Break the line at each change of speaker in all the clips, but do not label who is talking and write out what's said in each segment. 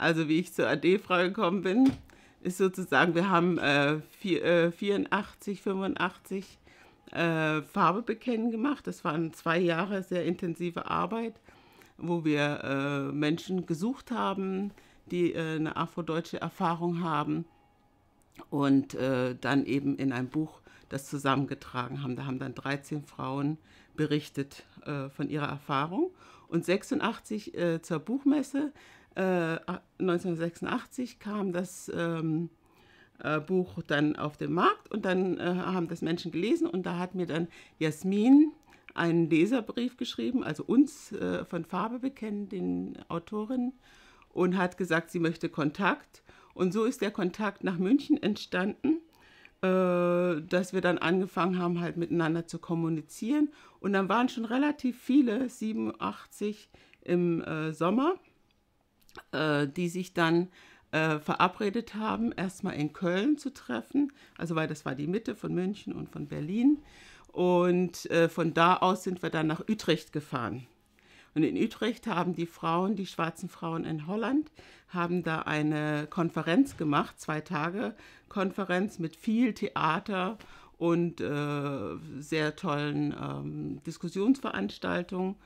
Also wie ich zur AD-Frau gekommen bin, ist sozusagen, wir haben äh, vier, äh, 84, 85 äh, Farbe bekennen gemacht. Das waren zwei Jahre sehr intensive Arbeit, wo wir äh, Menschen gesucht haben, die äh, eine afrodeutsche Erfahrung haben und äh, dann eben in ein Buch das zusammengetragen haben. Da haben dann 13 Frauen berichtet von ihrer Erfahrung. Und 86 zur Buchmesse 1986 äh, kam das ähm, äh, Buch dann auf den Markt und dann äh, haben das Menschen gelesen und da hat mir dann Jasmin einen Leserbrief geschrieben, also uns äh, von Farbe bekennen, den Autorin, und hat gesagt, sie möchte Kontakt. Und so ist der Kontakt nach München entstanden äh, dass wir dann angefangen haben, halt miteinander zu kommunizieren. Und dann waren schon relativ viele, 87 im äh, Sommer äh, die sich dann äh, verabredet haben, erstmal in Köln zu treffen, also weil das war die Mitte von München und von Berlin. Und äh, von da aus sind wir dann nach Utrecht gefahren. Und in Utrecht haben die Frauen, die schwarzen Frauen in Holland, haben da eine Konferenz gemacht, zwei Tage Konferenz mit viel Theater und äh, sehr tollen ähm, Diskussionsveranstaltungen.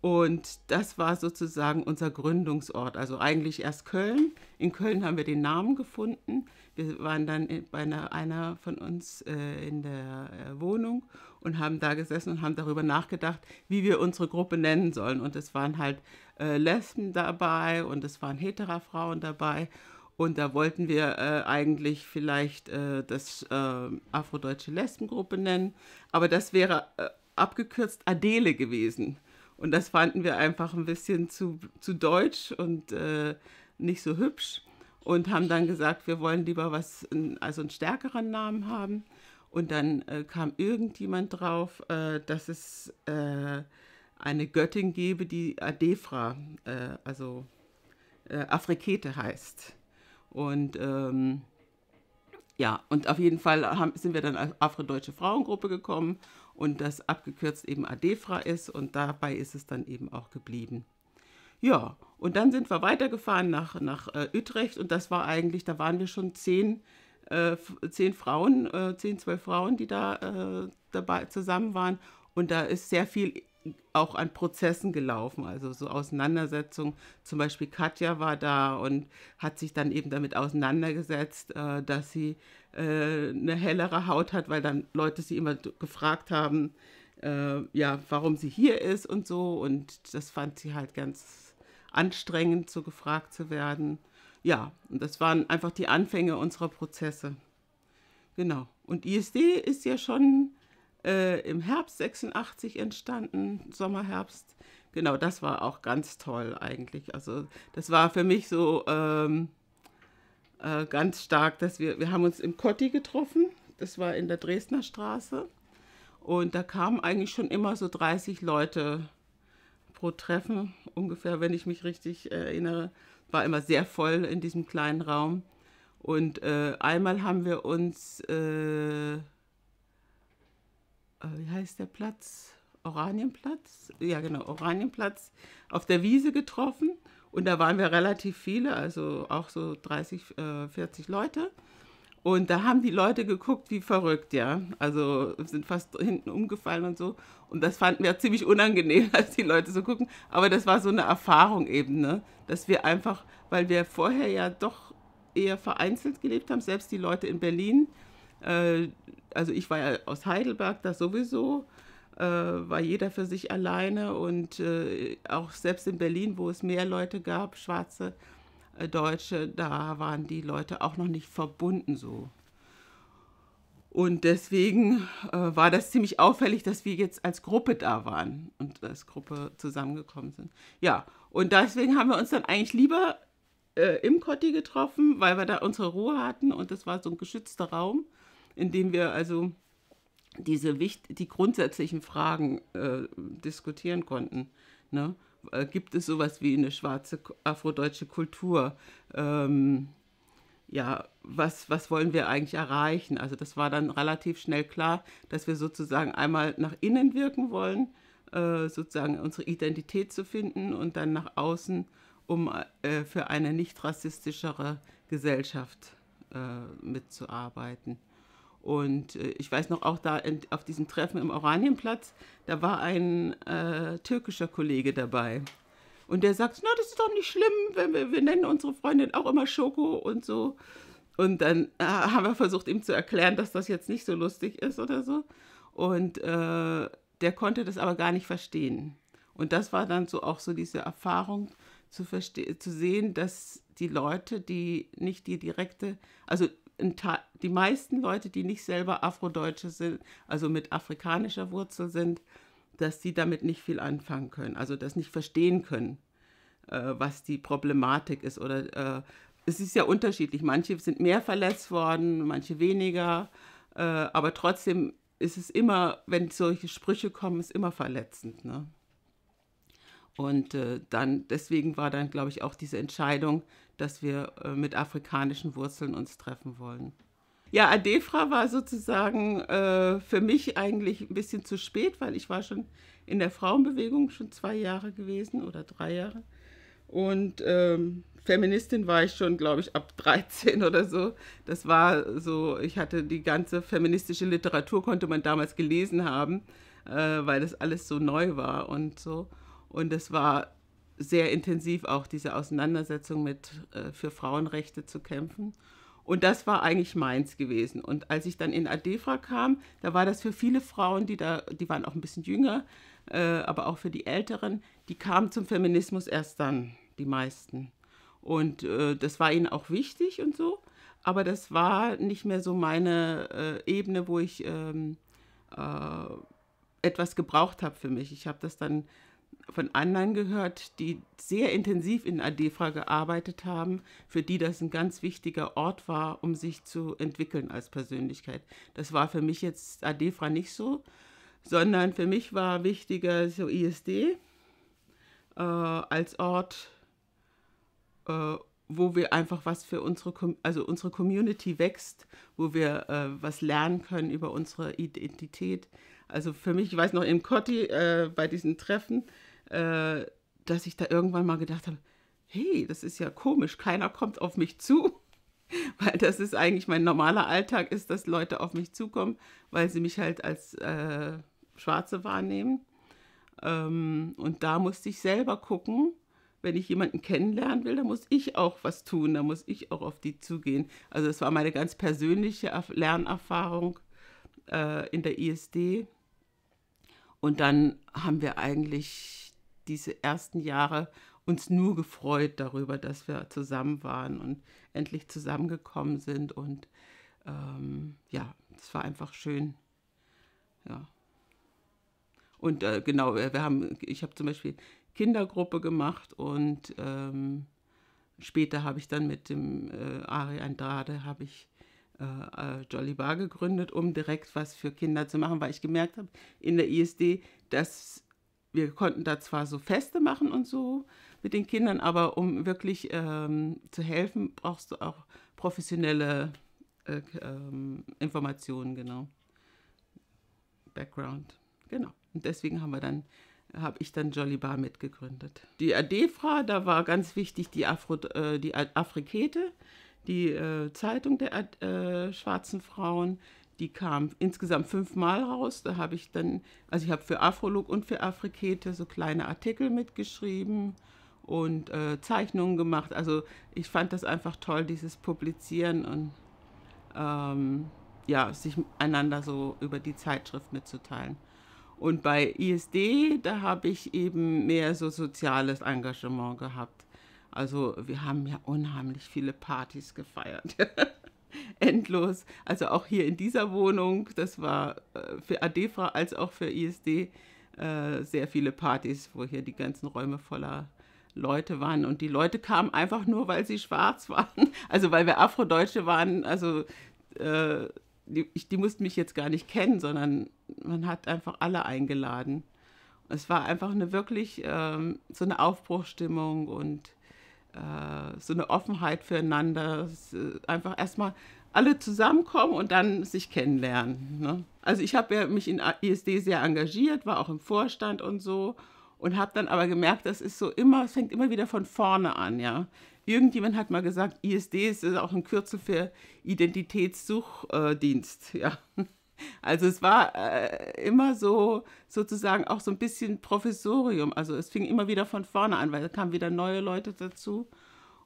Und das war sozusagen unser Gründungsort. Also eigentlich erst Köln. In Köln haben wir den Namen gefunden. Wir waren dann bei einer, einer von uns äh, in der äh, Wohnung und haben da gesessen und haben darüber nachgedacht, wie wir unsere Gruppe nennen sollen. Und es waren halt äh, Lesben dabei und es waren hetera Frauen dabei. Und da wollten wir äh, eigentlich vielleicht äh, das äh, Afrodeutsche Lesbengruppe nennen, aber das wäre äh, abgekürzt Adele gewesen. Und das fanden wir einfach ein bisschen zu, zu deutsch und äh, nicht so hübsch und haben dann gesagt, wir wollen lieber was, also einen stärkeren Namen haben. Und dann äh, kam irgendjemand drauf, äh, dass es äh, eine Göttin gebe, die Adefra, äh, also äh, Afrikete heißt. Und ähm, ja, und auf jeden Fall haben, sind wir dann als afrodeutsche Frauengruppe gekommen und das abgekürzt eben ADEFRA ist und dabei ist es dann eben auch geblieben. Ja, und dann sind wir weitergefahren nach, nach äh, Utrecht und das war eigentlich, da waren wir schon zehn, äh, zehn Frauen, äh, zehn, zwölf Frauen, die da äh, dabei zusammen waren und da ist sehr viel auch an Prozessen gelaufen, also so Auseinandersetzungen. Zum Beispiel Katja war da und hat sich dann eben damit auseinandergesetzt, äh, dass sie äh, eine hellere Haut hat, weil dann Leute sie immer gefragt haben, äh, ja, warum sie hier ist und so. Und das fand sie halt ganz anstrengend, so gefragt zu werden. Ja, und das waren einfach die Anfänge unserer Prozesse. Genau. Und ISD ist ja schon äh, im Herbst 86 entstanden, Sommerherbst. Genau, das war auch ganz toll eigentlich. Also das war für mich so ähm, äh, ganz stark, dass wir, wir haben uns im Kotti getroffen, das war in der Dresdner Straße. Und da kamen eigentlich schon immer so 30 Leute pro Treffen, ungefähr, wenn ich mich richtig erinnere. War immer sehr voll in diesem kleinen Raum. Und äh, einmal haben wir uns, äh, äh wie heißt der Platz? Oranienplatz? Ja, genau, Oranienplatz auf der Wiese getroffen und da waren wir relativ viele, also auch so 30, äh, 40 Leute. Und da haben die Leute geguckt wie verrückt, ja. Also sind fast hinten umgefallen und so. Und das fanden wir ziemlich unangenehm, als die Leute so gucken. Aber das war so eine Erfahrung eben, ne? Dass wir einfach, weil wir vorher ja doch eher vereinzelt gelebt haben, selbst die Leute in Berlin. Äh, also ich war ja aus Heidelberg, da sowieso. Äh, war jeder für sich alleine und äh, auch selbst in Berlin, wo es mehr Leute gab, schwarze äh, Deutsche, da waren die Leute auch noch nicht verbunden so. Und deswegen war das ziemlich auffällig, dass wir jetzt als Gruppe da waren und als Gruppe zusammengekommen sind. Ja, und deswegen haben wir uns dann eigentlich lieber im Kotti getroffen, weil wir da unsere Ruhe hatten und das war so ein geschützter Raum, in dem wir also diese wichtig, die grundsätzlichen Fragen äh, diskutieren konnten. Ne? Äh, gibt es sowas wie eine schwarze afrodeutsche Kultur? Ähm, ja, was, was wollen wir eigentlich erreichen? Also das war dann relativ schnell klar, dass wir sozusagen einmal nach innen wirken wollen, äh, sozusagen unsere Identität zu finden und dann nach außen, um äh, für eine nicht rassistischere Gesellschaft äh, mitzuarbeiten. Und äh, ich weiß noch auch da in, auf diesem Treffen im Oranienplatz, da war ein äh, türkischer Kollege dabei. Und der sagt, na, das ist doch nicht schlimm, wenn wir, wir nennen unsere Freundin auch immer Schoko und so. Und dann äh, haben wir versucht, ihm zu erklären, dass das jetzt nicht so lustig ist oder so. Und äh, der konnte das aber gar nicht verstehen. Und das war dann so auch so diese Erfahrung zu, zu sehen, dass die Leute, die nicht die direkte, also die meisten Leute, die nicht selber Afrodeutsche sind, also mit afrikanischer Wurzel sind, dass sie damit nicht viel anfangen können, also das nicht verstehen können, äh, was die Problematik ist. Oder äh, es ist ja unterschiedlich. Manche sind mehr verletzt worden, manche weniger, äh, aber trotzdem ist es immer, wenn solche Sprüche kommen, ist immer verletzend. Ne? Und äh, dann, deswegen war dann, glaube ich, auch diese Entscheidung, dass wir äh, mit afrikanischen Wurzeln uns treffen wollen. Ja, Adefra war sozusagen äh, für mich eigentlich ein bisschen zu spät, weil ich war schon in der Frauenbewegung schon zwei Jahre gewesen oder drei Jahre. Und ähm, Feministin war ich schon, glaube ich, ab 13 oder so. Das war so, ich hatte die ganze feministische Literatur, konnte man damals gelesen haben, äh, weil das alles so neu war und so. Und das war sehr intensiv auch diese Auseinandersetzung mit äh, für Frauenrechte zu kämpfen. Und das war eigentlich meins gewesen. Und als ich dann in Adefra kam, da war das für viele Frauen, die da, die waren auch ein bisschen jünger, äh, aber auch für die Älteren, die kamen zum Feminismus erst dann, die meisten. Und äh, das war ihnen auch wichtig und so. Aber das war nicht mehr so meine äh, Ebene, wo ich ähm, äh, etwas gebraucht habe für mich. Ich habe das dann von anderen gehört, die sehr intensiv in ADEFRA gearbeitet haben, für die das ein ganz wichtiger Ort war, um sich zu entwickeln als Persönlichkeit. Das war für mich jetzt ADEFRA nicht so, sondern für mich war wichtiger so ISD äh, als Ort, äh, wo wir einfach was für unsere, also unsere Community wächst, wo wir äh, was lernen können über unsere Identität. Also für mich, ich weiß noch, in Cotti äh, bei diesen Treffen, äh, dass ich da irgendwann mal gedacht habe, hey, das ist ja komisch, keiner kommt auf mich zu. Weil das ist eigentlich mein normaler Alltag, ist, dass Leute auf mich zukommen, weil sie mich halt als äh, Schwarze wahrnehmen. Ähm, und da musste ich selber gucken, wenn ich jemanden kennenlernen will, dann muss ich auch was tun, da muss ich auch auf die zugehen. Also es war meine ganz persönliche Lernerfahrung äh, in der ISD. Und dann haben wir eigentlich diese ersten Jahre uns nur gefreut darüber, dass wir zusammen waren und endlich zusammengekommen sind. Und ähm, ja, es war einfach schön. Ja. Und äh, genau, wir haben, ich habe zum Beispiel Kindergruppe gemacht und ähm, später habe ich dann mit dem äh, Ari Andrade habe ich äh, äh Jolly Bar gegründet, um direkt was für Kinder zu machen, weil ich gemerkt habe in der ISD, dass wir konnten da zwar so Feste machen und so mit den Kindern, aber um wirklich ähm, zu helfen, brauchst du auch professionelle äh, ähm, Informationen, genau. Background, genau. Und deswegen haben wir dann habe ich dann Jolly Bar mitgegründet. Die Adefra, da war ganz wichtig die, Afro, äh, die Afrikete, die äh, Zeitung der äh, schwarzen Frauen, die kam insgesamt fünfmal raus. Da habe ich dann, also ich habe für Afrolog und für Afrikete so kleine Artikel mitgeschrieben und äh, Zeichnungen gemacht. Also ich fand das einfach toll, dieses Publizieren und ähm, ja, sich einander so über die Zeitschrift mitzuteilen. Und bei ISD, da habe ich eben mehr so soziales Engagement gehabt. Also wir haben ja unheimlich viele Partys gefeiert. endlos. Also auch hier in dieser Wohnung, das war äh, für ADEFRA als auch für ISD äh, sehr viele Partys, wo hier die ganzen Räume voller Leute waren. Und die Leute kamen einfach nur, weil sie schwarz waren. Also weil wir Afrodeutsche waren. Also äh, die, die, mussten mich jetzt gar nicht kennen, sondern man hat einfach alle eingeladen. Es war einfach eine wirklich ähm, so eine Aufbruchstimmung und äh, so eine Offenheit füreinander. Äh, einfach erstmal alle zusammenkommen und dann sich kennenlernen. Ne? Also ich habe ja mich in ISD sehr engagiert, war auch im Vorstand und so und habe dann aber gemerkt, das ist so immer, es fängt immer wieder von vorne an, ja. Irgendjemand hat mal gesagt, ISD ist auch ein Kürzel für Identitätssuchdienst, äh, ja. Also es war äh, immer so sozusagen auch so ein bisschen Professorium. Also es fing immer wieder von vorne an, weil da kamen wieder neue Leute dazu.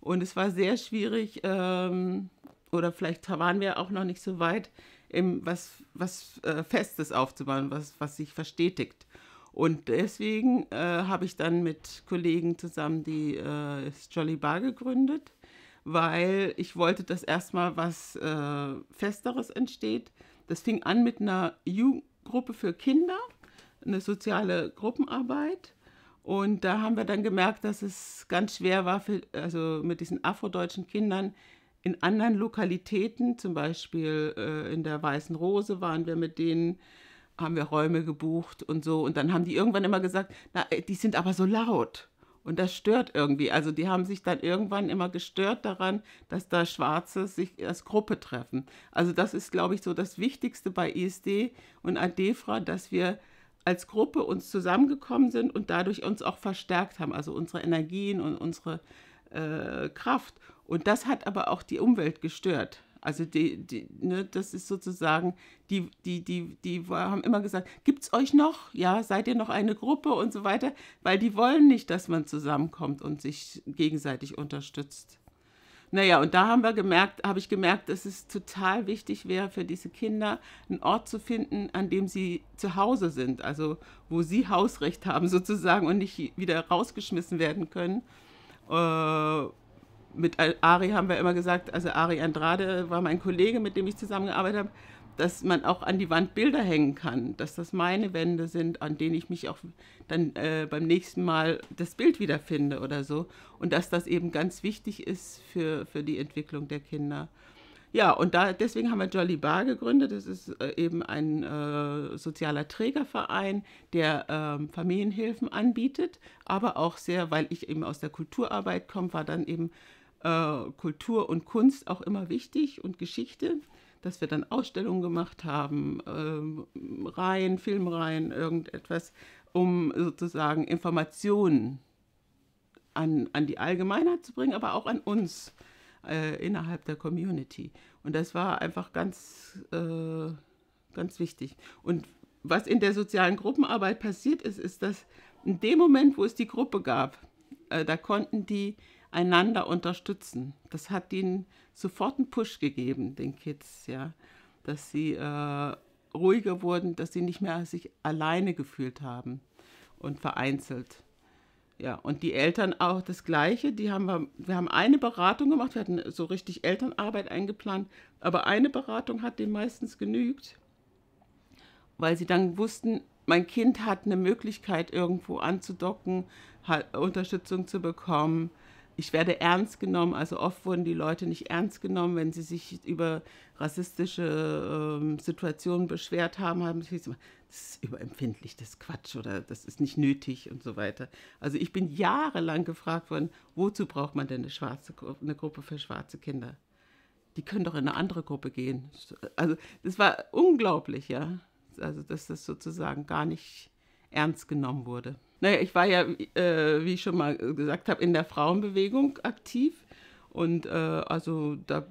Und es war sehr schwierig, ähm, oder vielleicht waren wir auch noch nicht so weit, im, was, was äh, Festes aufzubauen, was, was sich verstetigt. Und deswegen äh, habe ich dann mit Kollegen zusammen die äh, Jolly Bar gegründet, weil ich wollte, dass erstmal was äh, Festeres entsteht. Das fing an mit einer Jugendgruppe für Kinder, eine soziale Gruppenarbeit. Und da haben wir dann gemerkt, dass es ganz schwer war, für, also mit diesen afrodeutschen Kindern in anderen Lokalitäten, zum Beispiel äh, in der Weißen Rose waren wir mit denen, haben wir Räume gebucht und so. Und dann haben die irgendwann immer gesagt, na, äh, die sind aber so laut. Und das stört irgendwie. Also die haben sich dann irgendwann immer gestört daran, dass da Schwarze sich als Gruppe treffen. Also das ist, glaube ich, so das Wichtigste bei ISD und ADEFRA, dass wir als Gruppe uns zusammengekommen sind und dadurch uns auch verstärkt haben, also unsere Energien und unsere äh, Kraft. Und das hat aber auch die Umwelt gestört. Also die, die, ne, das ist sozusagen, die, die, die, die haben immer gesagt, gibt es euch noch? Ja, seid ihr noch eine Gruppe und so weiter, weil die wollen nicht, dass man zusammenkommt und sich gegenseitig unterstützt. Naja, und da haben wir gemerkt, habe ich gemerkt, dass es total wichtig wäre für diese Kinder, einen Ort zu finden, an dem sie zu Hause sind, also wo sie Hausrecht haben sozusagen und nicht wieder rausgeschmissen werden können. Äh, mit Ari haben wir immer gesagt, also Ari Andrade war mein Kollege, mit dem ich zusammengearbeitet habe, dass man auch an die Wand Bilder hängen kann, dass das meine Wände sind, an denen ich mich auch dann äh, beim nächsten Mal das Bild wiederfinde oder so. Und dass das eben ganz wichtig ist für, für die Entwicklung der Kinder. Ja, und da, deswegen haben wir Jolly Bar gegründet. Das ist äh, eben ein äh, sozialer Trägerverein, der äh, Familienhilfen anbietet, aber auch sehr, weil ich eben aus der Kulturarbeit komme, war dann eben äh, Kultur und Kunst auch immer wichtig und Geschichte, dass wir dann Ausstellungen gemacht haben, äh, Reihen, Filmreihen, irgendetwas, um sozusagen Informationen an, an die Allgemeinheit zu bringen, aber auch an uns äh, innerhalb der Community. Und das war einfach ganz, äh, ganz wichtig. Und was in der sozialen Gruppenarbeit passiert ist, ist, dass in dem Moment, wo es die Gruppe gab, äh, da konnten die einander unterstützen. Das hat ihnen sofort einen Push gegeben, den Kids, ja, dass sie äh, ruhiger wurden, dass sie nicht mehr sich alleine gefühlt haben und vereinzelt. Ja, und die Eltern auch das Gleiche. Die haben wir, wir haben eine Beratung gemacht, wir hatten so richtig Elternarbeit eingeplant, aber eine Beratung hat denen meistens genügt, weil sie dann wussten, mein Kind hat eine Möglichkeit, irgendwo anzudocken, Unterstützung zu bekommen ich werde ernst genommen. Also oft wurden die Leute nicht ernst genommen, wenn sie sich über rassistische ähm, Situationen beschwert haben, haben sie gesagt, das ist überempfindlich, das ist Quatsch oder das ist nicht nötig und so weiter. Also ich bin jahrelang gefragt worden, wozu braucht man denn eine, schwarze, eine Gruppe für schwarze Kinder? Die können doch in eine andere Gruppe gehen. Also das war unglaublich, ja. Also dass das sozusagen gar nicht ernst genommen wurde. Naja, ich war ja, äh, wie ich schon mal gesagt habe, in der Frauenbewegung aktiv und äh, also da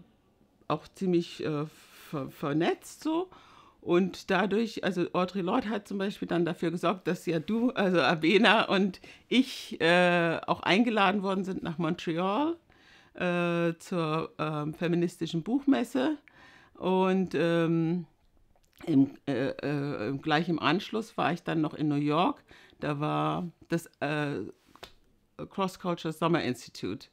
auch ziemlich äh, ver vernetzt so. Und dadurch, also Audre Lorde hat zum Beispiel dann dafür gesorgt, dass ja du, also Abena und ich äh, auch eingeladen worden sind nach Montreal äh, zur äh, feministischen Buchmesse. Und ähm, im, äh, äh, gleich im Anschluss war ich dann noch in New York da war das äh, Cross Culture Summer Institute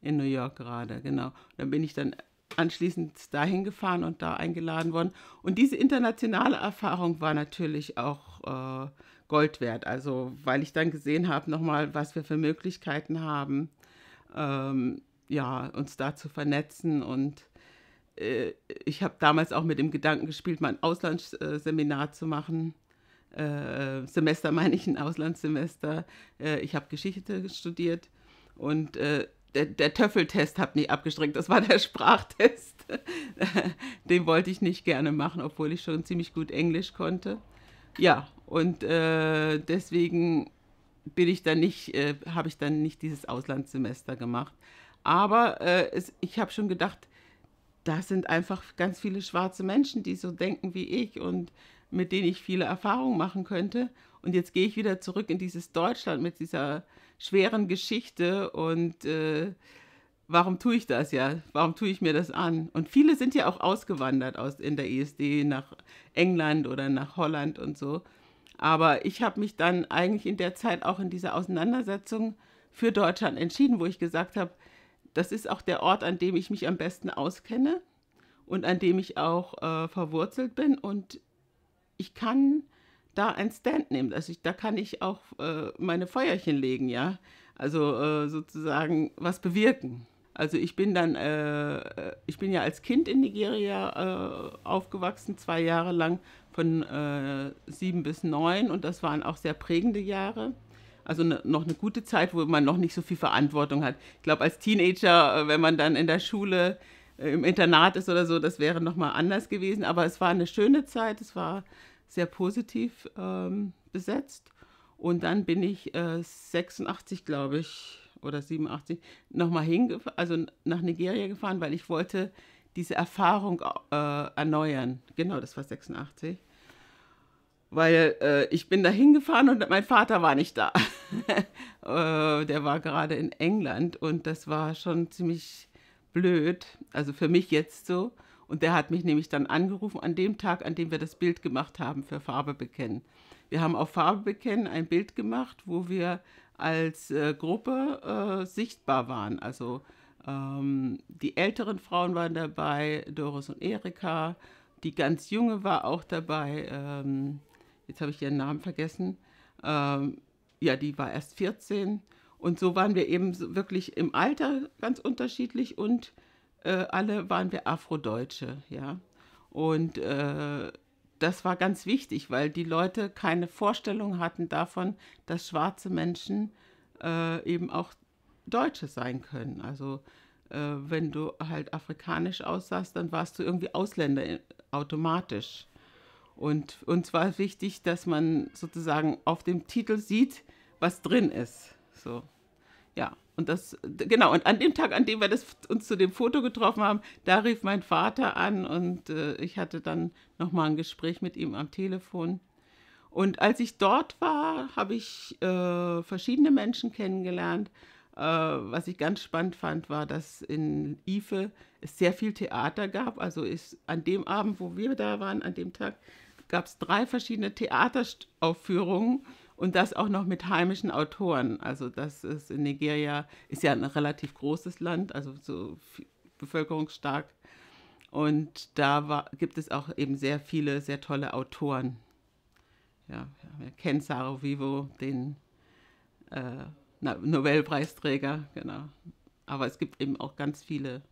in New York gerade, genau. Dann bin ich dann anschließend dahin gefahren und da eingeladen worden. Und diese internationale Erfahrung war natürlich auch äh, Gold wert. Also, weil ich dann gesehen habe, nochmal, was wir für Möglichkeiten haben, ähm, ja, uns da zu vernetzen. Und äh, ich habe damals auch mit dem Gedanken gespielt, mal ein Auslandsseminar äh, zu machen äh, Semester meine ich ein Auslandssemester. Äh, ich habe Geschichte studiert und äh, der, der Töffeltest hat mich abgestreckt. Das war der Sprachtest. Den wollte ich nicht gerne machen, obwohl ich schon ziemlich gut Englisch konnte. Ja, und äh, deswegen bin ich dann nicht, äh, habe ich dann nicht dieses Auslandssemester gemacht. Aber äh, es, ich habe schon gedacht, das sind einfach ganz viele schwarze Menschen, die so denken wie ich und mit denen ich viele Erfahrungen machen könnte. Und jetzt gehe ich wieder zurück in dieses Deutschland mit dieser schweren Geschichte und äh, warum tue ich das ja? Warum tue ich mir das an? Und viele sind ja auch ausgewandert aus, in der ESD nach England oder nach Holland und so. Aber ich habe mich dann eigentlich in der Zeit auch in dieser Auseinandersetzung für Deutschland entschieden, wo ich gesagt habe, das ist auch der Ort, an dem ich mich am besten auskenne und an dem ich auch äh, verwurzelt bin. Und ich kann da ein Stand nehmen. Also ich, da kann ich auch äh, meine Feuerchen legen, ja. Also äh, sozusagen was bewirken. Also ich bin dann, äh, äh ich bin ja als Kind in Nigeria äh, aufgewachsen, zwei Jahre lang von äh, sieben bis neun und das waren auch sehr prägende Jahre. Also ne, noch eine gute Zeit, wo man noch nicht so viel Verantwortung hat. Ich glaube, als Teenager, wenn man dann in der Schule im Internat ist oder so, das wäre nochmal anders gewesen. Aber es war eine schöne Zeit, es war sehr positiv ähm, besetzt. Und dann bin ich äh, 86, glaube ich, oder 87, nochmal hingefahren, also nach Nigeria gefahren, weil ich wollte diese Erfahrung äh, erneuern. Genau, das war 86. Weil äh, ich bin da hingefahren und mein Vater war nicht da. Äh, der war gerade in England und das war schon ziemlich blöd, also für mich jetzt so und der hat mich nämlich dann angerufen an dem Tag, an dem wir das Bild gemacht haben für Farbe bekennen. Wir haben auf Farbe bekennen ein Bild gemacht, wo wir als äh, Gruppe äh, sichtbar waren. Also ähm, die älteren Frauen waren dabei, Doris und Erika. Die ganz junge war auch dabei. Ähm, jetzt habe ich ihren Namen vergessen. Ähm, ja, die war erst 14. Und so waren wir eben wirklich im Alter ganz unterschiedlich und äh, alle waren wir Afrodeutsche, ja. Und äh, das war ganz wichtig, weil die Leute keine Vorstellung hatten davon, dass schwarze Menschen äh, eben auch Deutsche sein können. Also äh, wenn du halt afrikanisch aussahst, dann warst du irgendwie Ausländer äh, automatisch. Und uns war wichtig, dass man sozusagen auf dem Titel sieht, was drin ist. So, ja. Und das, genau, und an dem Tag, an dem wir das, uns zu dem Foto getroffen haben, da rief mein Vater an und äh, ich hatte dann nochmal ein Gespräch mit ihm am Telefon. Und als ich dort war, habe ich äh, verschiedene Menschen kennengelernt. Äh, was ich ganz spannend fand, war, dass in Ife es sehr viel Theater gab. Also ist an dem Abend, wo wir da waren, an dem Tag, gab es drei verschiedene Theateraufführungen und das auch noch mit heimischen Autoren. Also das ist in Nigeria, ist ja ein relativ großes Land, also so bevölkerungsstark. Und da war, gibt es auch eben sehr viele, sehr tolle Autoren. Ja, wir kennen Saro Vivo, den äh, Nobelpreisträger, genau. Aber es gibt eben auch ganz viele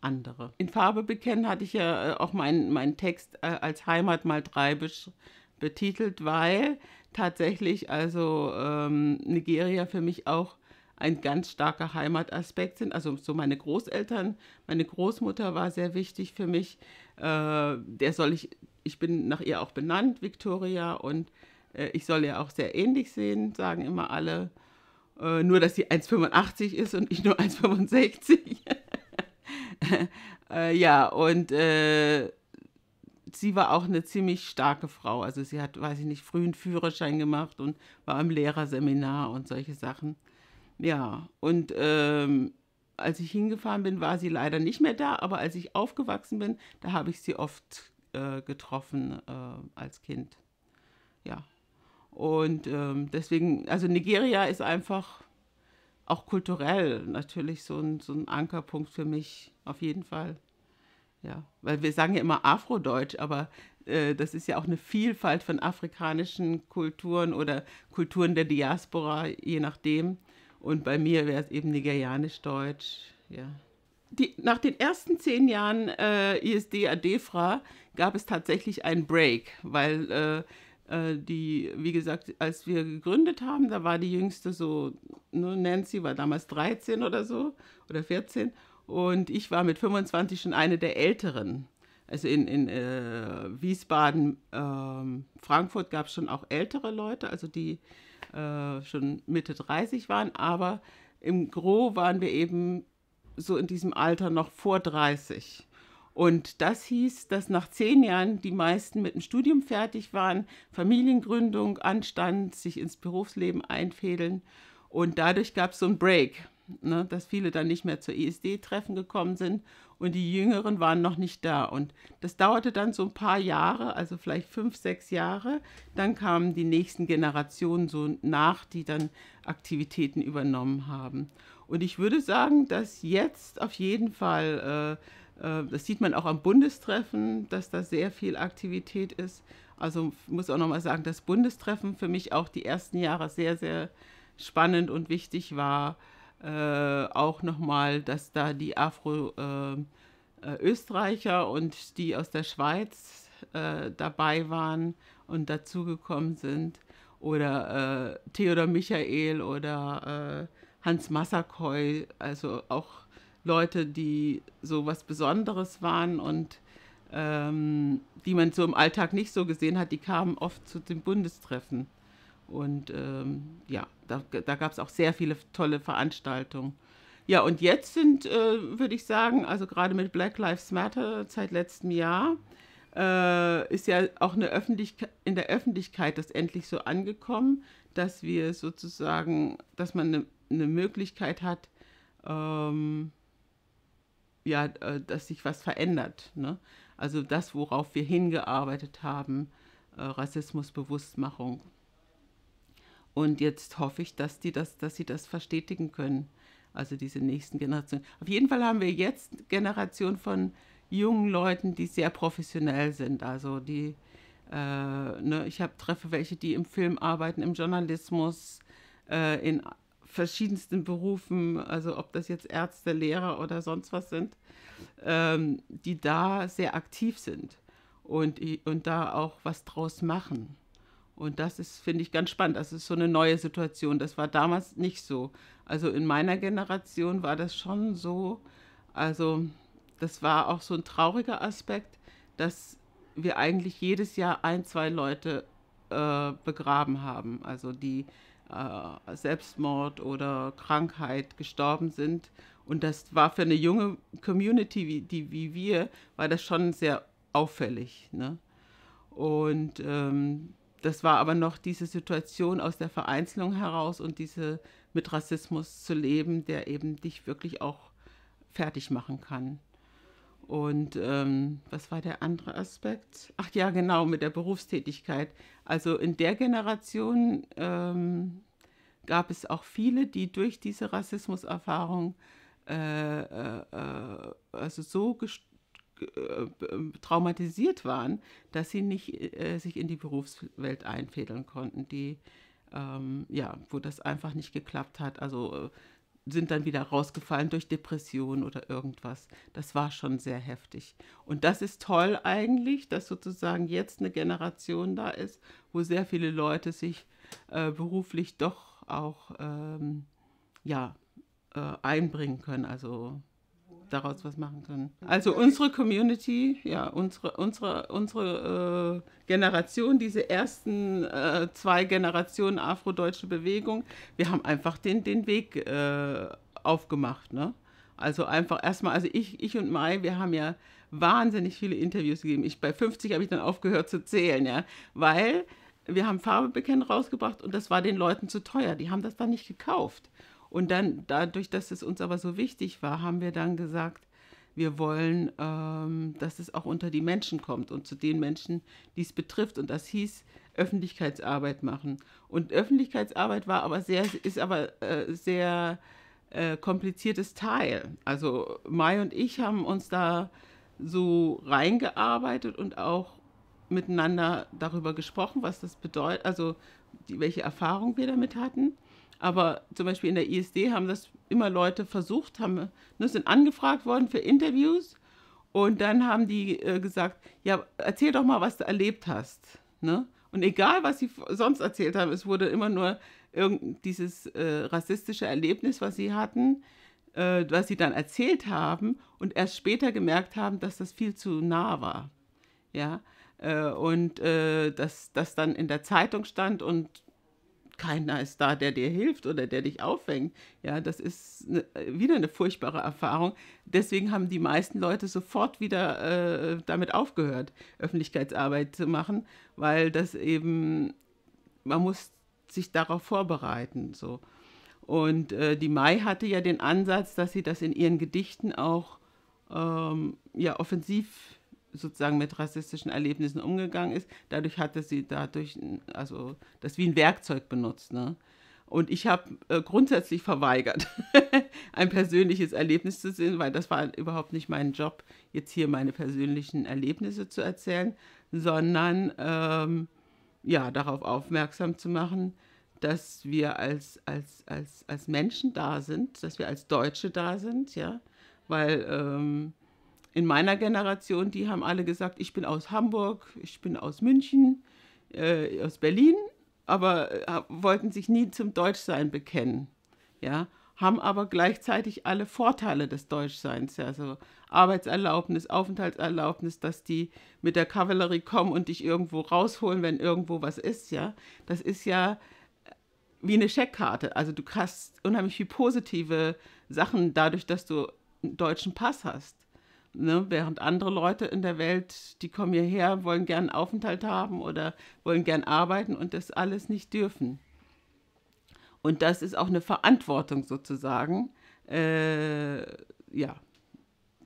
andere. In Farbe bekennen hatte ich ja äh, auch meinen mein Text äh, als Heimat mal drei beschrieben betitelt, weil tatsächlich also ähm, Nigeria für mich auch ein ganz starker Heimataspekt sind. Also so meine Großeltern, meine Großmutter war sehr wichtig für mich. Äh, der soll ich, ich bin nach ihr auch benannt, Victoria, und äh, ich soll ihr auch sehr ähnlich sehen, sagen immer alle. Äh, nur, dass sie 1,85 ist und ich nur 1,65. Äh, ja, und äh, sie war auch eine ziemlich starke Frau. Also sie hat, weiß ich nicht, frühen Führerschein gemacht und war im Lehrerseminar und solche Sachen. Ja, und ähm, als ich hingefahren bin, war sie leider nicht mehr da, aber als ich aufgewachsen bin, da habe ich sie oft äh, getroffen äh, als Kind. Ja. Und ähm, deswegen, also Nigeria ist einfach auch kulturell natürlich so ein, so ein Ankerpunkt für mich, auf jeden Fall. Ja, weil wir sagen ja immer Afrodeutsch, aber äh, das ist ja auch eine Vielfalt von afrikanischen Kulturen oder Kulturen der Diaspora, je nachdem. Und bei mir wäre es eben nigerianisch-deutsch, ja. Die, nach den ersten zehn Jahren äh, ISD ADEFRA gab es tatsächlich einen Break, weil äh, äh, die, wie gesagt, als wir gegründet haben, da war die jüngste so, ne, Nancy war damals 13 oder so oder 14 und ich war mit 25 schon eine der Älteren. Also in, in äh, Wiesbaden, äh, Frankfurt gab es schon auch ältere Leute, also die äh, schon Mitte 30 waren. Aber im Gro waren wir eben so in diesem Alter noch vor 30. Und das hieß, dass nach zehn Jahren die meisten mit dem Studium fertig waren, Familiengründung anstand, sich ins Berufsleben einfädeln. Und dadurch gab es so einen Break ne, dass viele dann nicht mehr zur ESD-Treffen gekommen sind und die Jüngeren waren noch nicht da. Und das dauerte dann so ein paar Jahre, also vielleicht fünf, sechs Jahre. Dann kamen die nächsten Generationen so nach, die dann Aktivitäten übernommen haben. Und ich würde sagen, dass jetzt auf jeden Fall, äh, äh, das sieht man auch am Bundestreffen, dass da sehr viel Aktivität ist. Also muss auch nochmal sagen, das Bundestreffen für mich auch die ersten Jahre sehr, sehr spannend und wichtig war. Äh, auch nochmal, dass da die Afro-Österreicher äh, äh und die aus der Schweiz äh, dabei waren und dazugekommen sind. Oder äh, Theodor Michael oder Hans Massakoi, also auch Leute, die so was Besonderes waren und ähm, die man so im Alltag nicht so gesehen hat, die kamen oft zu den Bundestreffen. Und ähm, ja, da, da gab es auch sehr viele tolle Veranstaltungen. Ja, und jetzt sind, äh, würde ich sagen, also gerade mit Black Lives Matter seit letztem Jahr, äh, ist ja auch eine Öffentlichkeit, in der Öffentlichkeit das endlich so angekommen, dass wir sozusagen, dass man eine ne Möglichkeit hat, ähm, ja, äh, dass sich was verändert. Ne? Also das, worauf wir hingearbeitet haben, äh, Rassismusbewusstmachung. Und jetzt hoffe ich, dass, die das, dass sie das verstetigen können, also diese nächsten Generationen. Auf jeden Fall haben wir jetzt eine Generation von jungen Leuten, die sehr professionell sind. Also die, äh, ne, ich hab, treffe welche, die im Film arbeiten, im Journalismus, äh, in verschiedensten Berufen, also ob das jetzt Ärzte, Lehrer oder sonst was sind, ähm, die da sehr aktiv sind und, und da auch was draus machen. Und das ist, finde ich, ganz spannend. Das ist so eine neue Situation. Das war damals nicht so. Also in meiner Generation war das schon so. Also das war auch so ein trauriger Aspekt, dass wir eigentlich jedes Jahr ein, zwei Leute äh, begraben haben. Also die äh, Selbstmord oder Krankheit gestorben sind. Und das war für eine junge Community wie, die, wie wir, war das schon sehr auffällig. Ne? Und ähm, das war aber noch diese Situation aus der Vereinzelung heraus und diese mit Rassismus zu leben, der eben dich wirklich auch fertig machen kann. Und ähm, was war der andere Aspekt? Ach ja, genau, mit der Berufstätigkeit. Also in der Generation ähm, gab es auch viele, die durch diese Rassismuserfahrung äh, äh, äh also so gestört äh, äh, traumatisiert waren, dass sie nicht äh, sich in die Berufswelt einfädeln konnten, die ähm, ja, wo das einfach nicht geklappt hat. Also äh, sind dann wieder rausgefallen durch Depressionen oder irgendwas. Das war schon sehr heftig. Und das ist toll eigentlich, dass sozusagen jetzt eine Generation da ist, wo sehr viele Leute sich äh, beruflich doch auch ähm, ja, äh, einbringen können, also daraus was machen können. Also unsere Community, ja, unsere, unsere, unsere äh, Generation, diese ersten äh, zwei Generationen afrodeutsche Bewegung, wir haben einfach den, den Weg äh, aufgemacht. Ne? Also einfach erstmal, also ich, ich und Mai, wir haben ja wahnsinnig viele Interviews gegeben. Ich, bei 50 habe ich dann aufgehört zu zählen, ja, weil wir haben Farbe bekennen rausgebracht und das war den Leuten zu teuer. Die haben das dann nicht gekauft. Und dann, dadurch, dass es uns aber so wichtig war, haben wir dann gesagt, wir wollen, ähm, dass es auch unter die Menschen kommt und zu den Menschen, die es betrifft. Und das hieß Öffentlichkeitsarbeit machen. Und Öffentlichkeitsarbeit war aber sehr, ist aber äh, sehr äh, kompliziertes Teil. Also Mai und ich haben uns da so reingearbeitet und auch miteinander darüber gesprochen, was das bedeutet, also die, welche Erfahrung wir damit hatten. Aber zum Beispiel in der ISD haben das immer Leute versucht, haben, ne, sind angefragt worden für Interviews und dann haben die äh, gesagt, ja, erzähl doch mal, was du erlebt hast. Ne? Und egal, was sie sonst erzählt haben, es wurde immer nur irgend dieses äh, rassistische Erlebnis, was sie hatten, äh, was sie dann erzählt haben und erst später gemerkt haben, dass das viel zu nah war. Ja, äh, und äh, dass das dann in der Zeitung stand und keiner ist da, der dir hilft oder der dich auffängt. Ja, das ist eine, wieder eine furchtbare Erfahrung. Deswegen haben die meisten Leute sofort wieder äh, damit aufgehört, Öffentlichkeitsarbeit zu machen, weil das eben, man muss sich darauf vorbereiten. So. Und äh, die Mai hatte ja den Ansatz, dass sie das in ihren Gedichten auch ähm, ja, offensiv sozusagen mit rassistischen Erlebnissen umgegangen ist. Dadurch hatte sie dadurch, also das wie ein Werkzeug benutzt. Ne? Und ich habe äh, grundsätzlich verweigert, ein persönliches Erlebnis zu sehen, weil das war überhaupt nicht mein Job, jetzt hier meine persönlichen Erlebnisse zu erzählen, sondern ähm, ja, darauf aufmerksam zu machen, dass wir als, als, als, als Menschen da sind, dass wir als Deutsche da sind, ja, weil ähm, in meiner Generation, die haben alle gesagt, ich bin aus Hamburg, ich bin aus München, äh, aus Berlin, aber äh, wollten sich nie zum Deutschsein bekennen. Ja, haben aber gleichzeitig alle Vorteile des Deutschseins, also Arbeitserlaubnis, Aufenthaltserlaubnis, dass die mit der Kavallerie kommen und dich irgendwo rausholen, wenn irgendwo was ist, ja. Das ist ja äh, wie eine Scheckkarte. Also du hast unheimlich viele positive Sachen dadurch, dass du einen deutschen Pass hast. Ne? Während andere Leute in der Welt, die kommen hierher, wollen gern Aufenthalt haben oder wollen gern arbeiten und das alles nicht dürfen. Und das ist auch eine Verantwortung sozusagen, äh, ja,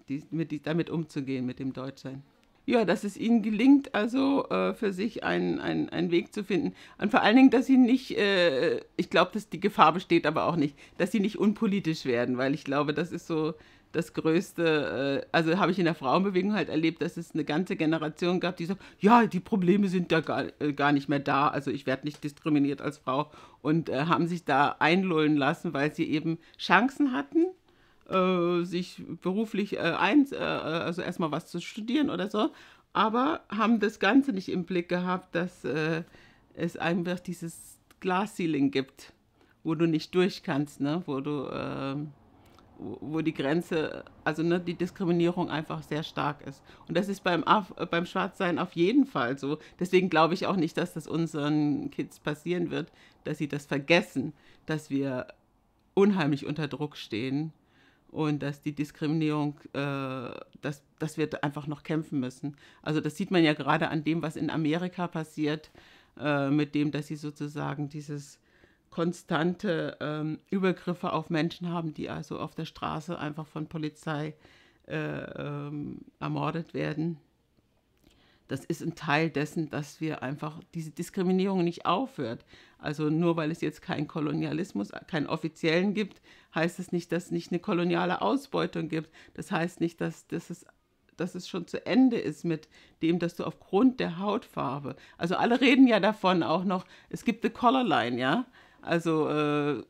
die, mit, die, damit umzugehen, mit dem Deutschsein. Ja, dass es ihnen gelingt, also äh, für sich einen, einen, einen Weg zu finden. Und vor allen Dingen, dass sie nicht, äh, ich glaube, dass die Gefahr besteht aber auch nicht, dass sie nicht unpolitisch werden, weil ich glaube, das ist so das größte, äh, also habe ich in der Frauenbewegung halt erlebt, dass es eine ganze Generation gab, die sagt, ja, die Probleme sind da gar, äh, gar nicht mehr da, also ich werde nicht diskriminiert als Frau und äh, haben sich da einlullen lassen, weil sie eben Chancen hatten, äh, sich beruflich äh, eins, äh, äh also erstmal was zu studieren oder so, aber haben das Ganze nicht im Blick gehabt, dass es einfach dieses glass Glasceiling gibt, wo du nicht durch kannst, ne? wo du ähm, wo die Grenze, also ne, die Diskriminierung einfach sehr stark ist. Und das ist beim, Af äh, beim Schwarzsein auf jeden Fall so. Deswegen glaube ich auch nicht, dass das unseren Kids passieren wird, dass sie das vergessen, dass wir unheimlich unter Druck stehen und dass die Diskriminierung, äh, dass, dass wir einfach noch kämpfen müssen. Also das sieht man ja gerade an dem, was in Amerika passiert, äh, mit dem, dass sie sozusagen dieses konstante ähm, Übergriffe auf Menschen haben, die also auf der Straße einfach von Polizei äh, ähm, ermordet werden. Das ist ein Teil dessen, dass wir einfach diese Diskriminierung nicht aufhört. Also nur weil es jetzt keinen Kolonialismus, keinen offiziellen gibt, heißt es nicht, dass es nicht eine koloniale Ausbeutung gibt. Das heißt nicht, dass, dass es dass es schon zu Ende ist mit dem, dass du aufgrund der Hautfarbe, also alle reden ja davon auch noch, es gibt eine Colorline, ja, also äh,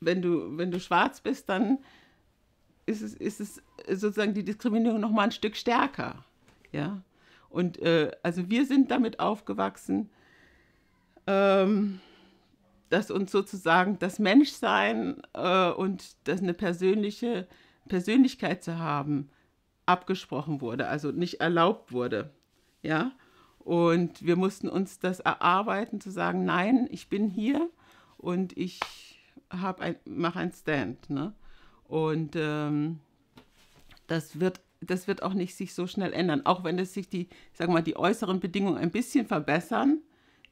wenn, du, wenn du schwarz bist, dann ist es, ist es sozusagen die Diskriminierung noch mal ein Stück stärker. Ja? Und äh, also wir sind damit aufgewachsen, ähm, dass uns sozusagen das Menschsein äh, und das eine persönliche Persönlichkeit zu haben abgesprochen wurde, also nicht erlaubt wurde. Ja? Und wir mussten uns das erarbeiten, zu sagen, nein, ich bin hier und ich hab ein, mache ein Stand. Ne? Und ähm, das wird das wird auch nicht sich so schnell ändern. Auch wenn es sich die, sagen mal, die äußeren Bedingungen ein bisschen verbessern,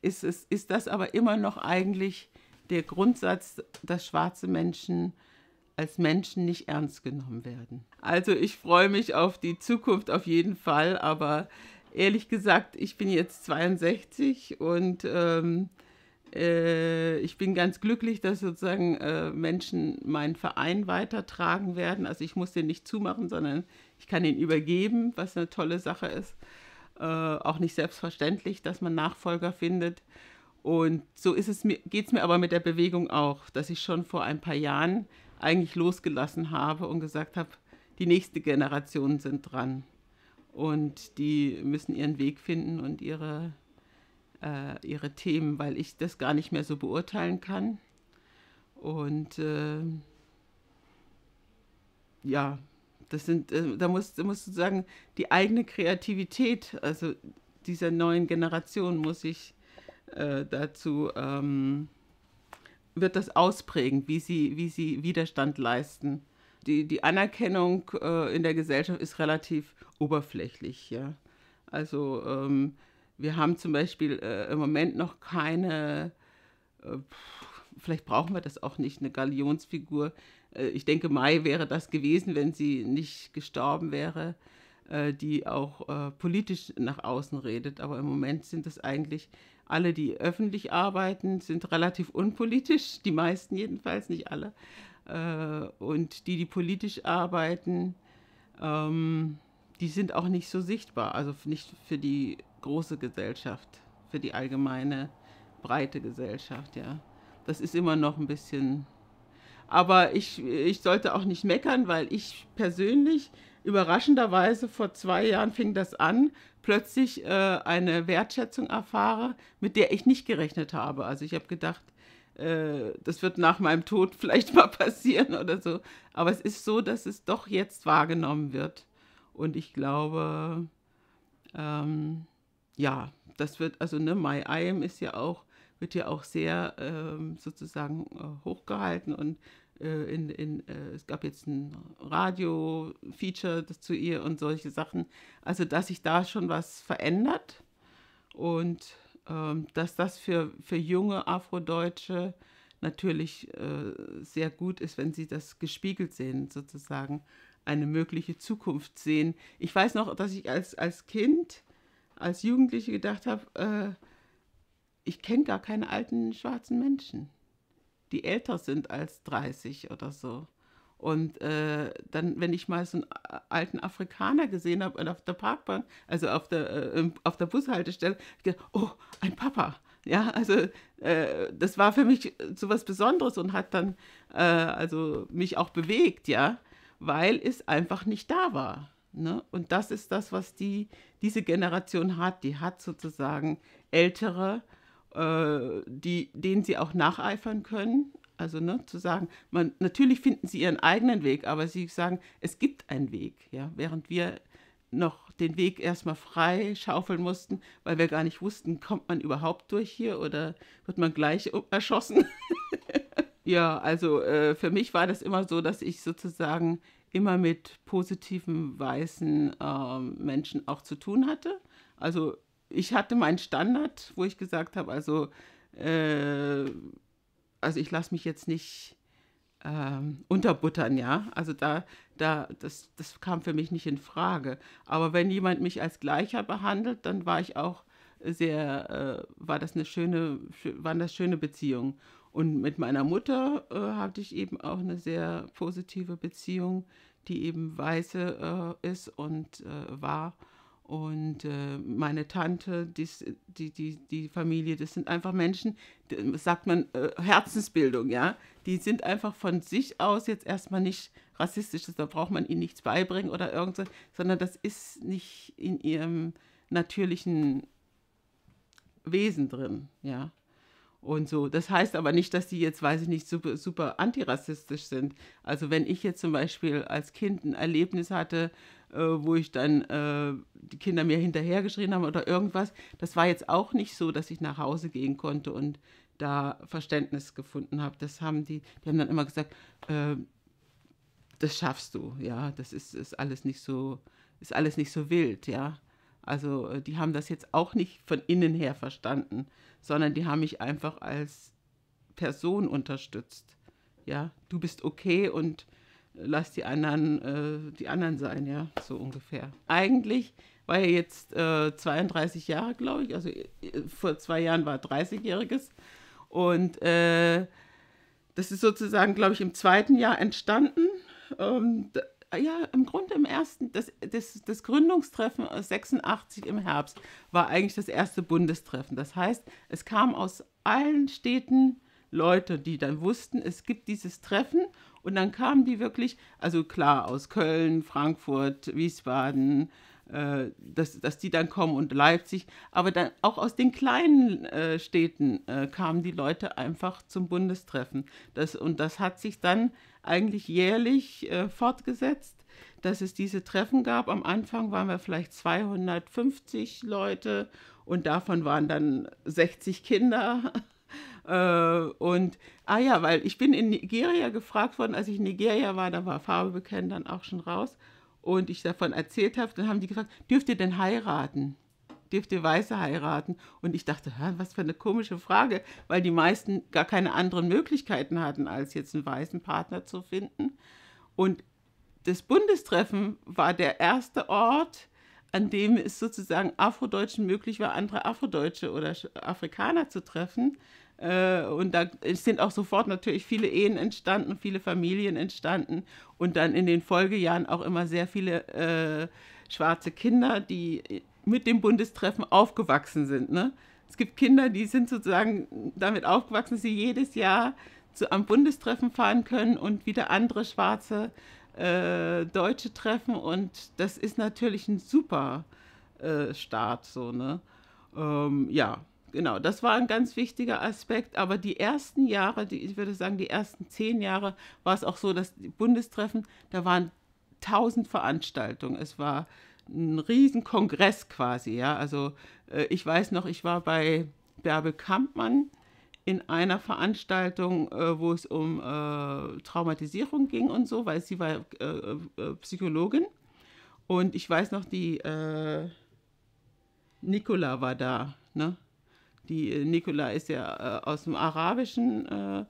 ist, es, ist das aber immer noch eigentlich der Grundsatz, dass schwarze Menschen als Menschen nicht ernst genommen werden. Also ich freue mich auf die Zukunft auf jeden Fall, aber ehrlich gesagt, ich bin jetzt 62 und ähm, äh, ich bin ganz glücklich, dass sozusagen äh, Menschen meinen Verein weitertragen werden. Also ich muss den nicht zumachen, sondern ich kann ihn übergeben, was eine tolle Sache ist. Äh, auch nicht selbstverständlich, dass man Nachfolger findet. Und so ist es mir, geht es mir aber mit der Bewegung auch, dass ich schon vor ein paar Jahren eigentlich losgelassen habe und gesagt habe, die nächste Generation sind dran und die müssen ihren Weg finden und ihre äh, ihre Themen, weil ich das gar nicht mehr so beurteilen kann. Und äh, ja, das sind, äh, da muss, da muss sozusagen die eigene Kreativität, also dieser neuen Generation muss ich äh, dazu, ähm, wird das ausprägen, wie sie, wie sie Widerstand leisten. Die, die Anerkennung äh, in der Gesellschaft ist relativ oberflächlich, ja. Also ähm, wir haben zum Beispiel äh, im Moment noch keine, äh, vielleicht brauchen wir das auch nicht, eine Galionsfigur. Äh, ich denke, Mai wäre das gewesen, wenn sie nicht gestorben wäre, äh, die auch äh, politisch nach außen redet. Aber im Moment sind es eigentlich alle, die öffentlich arbeiten, sind relativ unpolitisch, die meisten jedenfalls, nicht alle. Äh, und die, die politisch arbeiten, ähm, die sind auch nicht so sichtbar, also nicht für die große Gesellschaft, für die allgemeine breite Gesellschaft, ja. Das ist immer noch ein bisschen. Aber ich, ich sollte auch nicht meckern, weil ich persönlich überraschenderweise vor zwei Jahren fing das an, plötzlich äh, eine Wertschätzung erfahre, mit der ich nicht gerechnet habe. Also ich habe gedacht, äh, das wird nach meinem Tod vielleicht mal passieren oder so. Aber es ist so, dass es doch jetzt wahrgenommen wird. Und ich glaube, ähm, ja, das wird, also ne, My IAM ist ja auch, wird ja auch sehr ähm, sozusagen äh, hochgehalten und äh, in, in, äh, es gab jetzt ein Radio-Feature zu ihr und solche Sachen. Also, dass sich da schon was verändert und ähm, dass das für, für junge Afrodeutsche natürlich äh, sehr gut ist, wenn sie das gespiegelt sehen, sozusagen eine mögliche Zukunft sehen. Ich weiß noch, dass ich als, als Kind als Jugendliche gedacht habe, äh, ich kenne gar keine alten schwarzen Menschen, die älter sind als 30 oder so. Und äh, dann, wenn ich mal so einen äh, alten Afrikaner gesehen habe äh, auf der Parkbank, also auf der, äh, auf der Bushaltestelle, ich gedacht, oh, ein Papa. Ja, also äh, das war für mich so was Besonderes und hat dann äh, also mich auch bewegt, ja, weil es einfach nicht da war. Ne? Und das ist das, was die, diese Generation hat. Die hat sozusagen Ältere, äh, die, denen sie auch nacheifern können. Also ne, zu sagen, man, natürlich finden sie ihren eigenen Weg, aber sie sagen, es gibt einen Weg. Ja? Während wir noch den Weg erstmal frei schaufeln mussten, weil wir gar nicht wussten, kommt man überhaupt durch hier oder wird man gleich erschossen. ja, also äh, für mich war das immer so, dass ich sozusagen immer mit positiven weißen äh, Menschen auch zu tun hatte. Also ich hatte meinen Standard, wo ich gesagt habe, also, äh, also ich lasse mich jetzt nicht ähm, unterbuttern, ja. Also da, da, das, das kam für mich nicht in Frage. Aber wenn jemand mich als Gleicher behandelt, dann war ich auch sehr, äh, war das eine schöne, waren das schöne Beziehungen. Und mit meiner Mutter äh, hatte ich eben auch eine sehr positive Beziehung, die eben weiße äh, ist und äh, war. Und äh, meine Tante, die, die, die, die Familie, das sind einfach Menschen, die, sagt man äh, Herzensbildung, ja. Die sind einfach von sich aus jetzt erstmal nicht rassistisch, da braucht man ihnen nichts beibringen oder irgendwas, sondern das ist nicht in ihrem natürlichen Wesen drin, ja und so. Das heißt aber nicht, dass die jetzt, weiß ich nicht, super, super antirassistisch sind. Also wenn ich jetzt zum Beispiel als Kind ein Erlebnis hatte, äh, wo ich dann äh, die Kinder mir hinterhergeschrien haben oder irgendwas, das war jetzt auch nicht so, dass ich nach Hause gehen konnte und da Verständnis gefunden habe. Das haben die, die haben dann immer gesagt, äh, das schaffst du, ja, das ist, ist alles nicht so, ist alles nicht so wild, ja. Also äh, die haben das jetzt auch nicht von innen her verstanden, sondern die haben mich einfach als Person unterstützt. Ja, du bist okay und äh, lass die anderen, äh, die anderen sein, ja, so ungefähr. Eigentlich war er jetzt äh, 32 Jahre, glaube ich, also äh, vor zwei Jahren war er 30-jähriges und äh, das ist sozusagen, glaube ich, im zweiten Jahr entstanden. Ähm, ja, im Grunde im ersten, das, das, das Gründungstreffen 86 äh, im Herbst war eigentlich das erste Bundestreffen. Das heißt, es kam aus allen Städten Leute, die dann wussten, es gibt dieses Treffen und dann kamen die wirklich, also klar, aus Köln, Frankfurt, Wiesbaden, äh, dass, dass die dann kommen und Leipzig, aber dann auch aus den kleinen äh, Städten äh, kamen die Leute einfach zum Bundestreffen. Das, und das hat sich dann eigentlich jährlich äh, fortgesetzt, dass es diese Treffen gab. Am Anfang waren wir vielleicht 250 Leute und davon waren dann 60 Kinder. äh, und, ah ja, weil ich bin in Nigeria gefragt worden, als ich in Nigeria war, da war Farbe bekennen dann auch schon raus und ich davon erzählt habe, dann haben die gefragt, dürft ihr denn heiraten? dürft Weiße heiraten? Und ich dachte, was für eine komische Frage, weil die meisten gar keine anderen Möglichkeiten hatten, als jetzt einen weißen Partner zu finden. Und das Bundestreffen war der erste Ort, an dem es sozusagen Afrodeutschen möglich war, andere Afrodeutsche oder Afrikaner zu treffen. Äh, und da sind auch sofort natürlich viele Ehen entstanden, viele Familien entstanden und dann in den Folgejahren auch immer sehr viele äh, schwarze Kinder, die mit dem Bundestreffen aufgewachsen sind. Ne? Es gibt Kinder, die sind sozusagen damit aufgewachsen, dass sie jedes Jahr zu einem Bundestreffen fahren können und wieder andere schwarze äh, Deutsche treffen. Und das ist natürlich ein super äh, Start. So, ne? Ähm, ja, genau, das war ein ganz wichtiger Aspekt. Aber die ersten Jahre, die, ich würde sagen, die ersten zehn Jahre war es auch so, dass die Bundestreffen, da waren tausend Veranstaltungen. Es war ein Riesenkongress quasi, ja. Also äh, ich weiß noch, ich war bei Bärbel Kampmann in einer Veranstaltung, äh, wo es um äh, Traumatisierung ging und so, weil sie war äh, äh, Psychologin. Und ich weiß noch, die äh, Nicola war da, ne? Die Nicola ist ja aus dem arabischen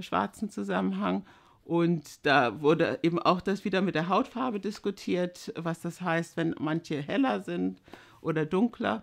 schwarzen Zusammenhang und da wurde eben auch das wieder mit der Hautfarbe diskutiert, was das heißt, wenn manche heller sind oder dunkler.